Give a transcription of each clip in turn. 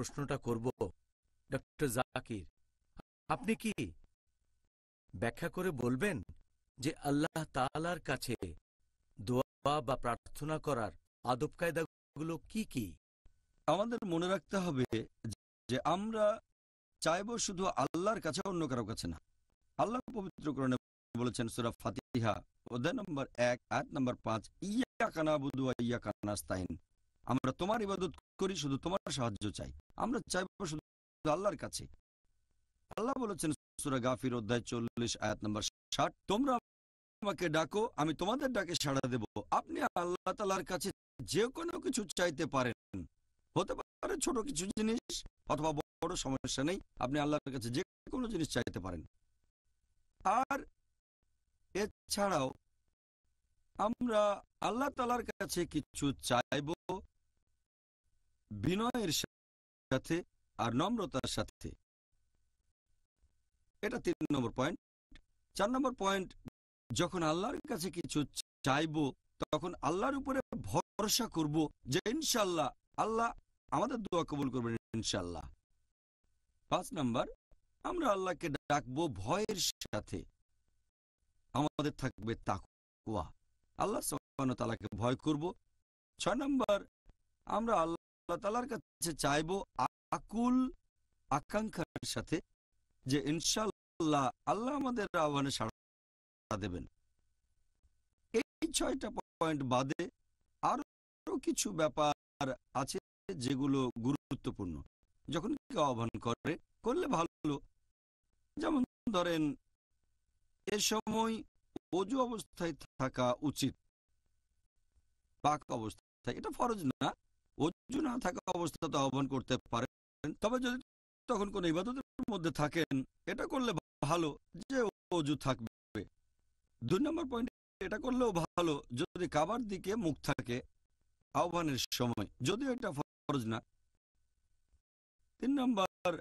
প্রশ্নটা করব ডক্টর জাকির আপনি কি ব্যাখ্যা করে বলবেন যে আল্লাহ তালার কাছে দোয়া বা প্রার্থনা করার আদব কায়দাগুলো কি কি আমাদের মনে রাখতে হবে যে আমরা চাইব শুধু আল্লাহর কাছে অন্য কারো কাছে না আল্লাহ পবিত্রকরণে বলেছেন সুরা ফাতিহা অধ্যায় নম্বর এক আট নম্বর পাঁচ ইয়া কানা বুধুয়া ইয়া কানাস্তাইন আমরা তোমার ইবাদত করি শুধু তোমার সাহায্য চাই আমরা চাইব শুধু আল্লাহর কাছে আল্লাহ বলেছেন সুরা গাফির অধ্যায় চল্লিশ আয়াত নম্বর ষাট তোমরা আমাকে ডাকো আমি তোমাদের ডাকে সাড়া দেব আপনি আল্লাহ তালার কাছে যে কোনো কিছু চাইতে পারেন হতে পারে ছোট কিছু জিনিস অথবা বড় সমস্যা নেই আপনি আল্লাহর কাছে যে কোনো জিনিস চাইতে পারেন আর এছাড়াও আমরা আল্লাহ তালার কাছে কিছু চাইবো বিনয়ের সাথে আর নম্রতার সাথে এটা তিন নম্বর পয়েন্ট চার নম্বর পয়েন্ট যখন আল্লাহর কাছে কিছু চাইব তখন আল্লাহর উপরে ভরসা করব যে ইনশাল্লাহ আল্লাহ আমাদের দোয়া কবুল করবেন ইনশাল্লাহ পাঁচ নম্বর আমরা আল্লাহকে ডাকব ভয়ের সাথে আমাদের থাকবে তাকুয়া আল্লাহ সোহানতালাকে ভয় করব ছয় নম্বর আমরা আল্লাহ আল্লাহ তালার কাছে চাইবো আকুল আকাঙ্ক্ষার সাথে যে ইনশাল্লাহ আল্লাহ আমাদের আহ্বানে সাড়া দেবেন এই ছয়টা পয়েন্ট বাদে আরো কিছু ব্যাপার আছে যেগুলো গুরুত্বপূর্ণ যখন কেউ আহ্বান করে করলে ভালো যেমন ধরেন এ সময় অজু অবস্থায় থাকা উচিত পাক অবস্থায় এটা ফরজ না অজু না থাকা অবস্থাতে আহ্বান করতে পারেন তবে যদি তখন কোনো ইবাদতের মধ্যে থাকেন এটা করলে ভালো যে অজু থাকবে দুই নম্বর পয়েন্ট এটা করলেও ভালো যদি কাবার দিকে মুখ থাকে আহ্বানের সময় যদি এটা ফরজ না তিন নম্বর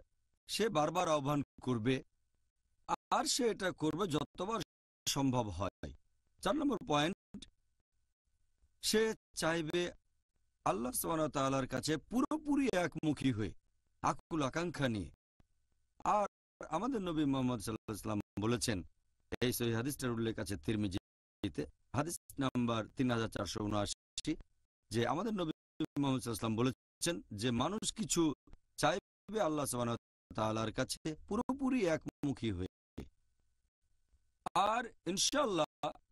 সে বারবার আহ্বান করবে আর সে এটা করবে যতবার সম্ভব হয় চার নম্বর পয়েন্ট সে চাইবে আল্লাহ সোয়ানতালার কাছে পুরোপুরি একমুখী হয়ে আকুল আকাঙ্ক্ষা নিয়ে আর আমাদের নবী মোহাম্মদ সাল্লাহাম বলেছেন এই সহি হাদিসটার উল্লেখ আছে তিরমিজিতে হাদিস নাম্বার তিন যে আমাদের নবী মোহাম্মদ সাল্লাম বলেছেন যে মানুষ কিছু চাইবে আল্লাহ সোহানার কাছে পুরোপুরি একমুখী হয়ে আর ইনশাল্লাহ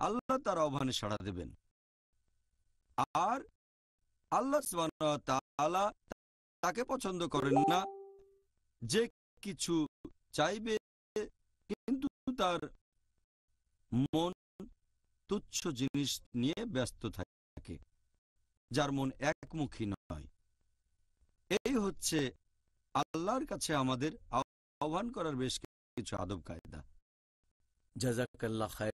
আল্লাহ তার আহ্বানে সাড়া দেবেন আর আল্লাহ তাকে পছন্দ করেন না যে কিছু চাইবে কিন্তু তার মন তুচ্ছ জিনিস নিয়ে ব্যস্ত থাকে যার মন একমুখী নয় এই হচ্ছে আল্লাহর কাছে আমাদের আহ্বান করার বেশ কিছু আদব কায়দা জাজাকাল্লা খায়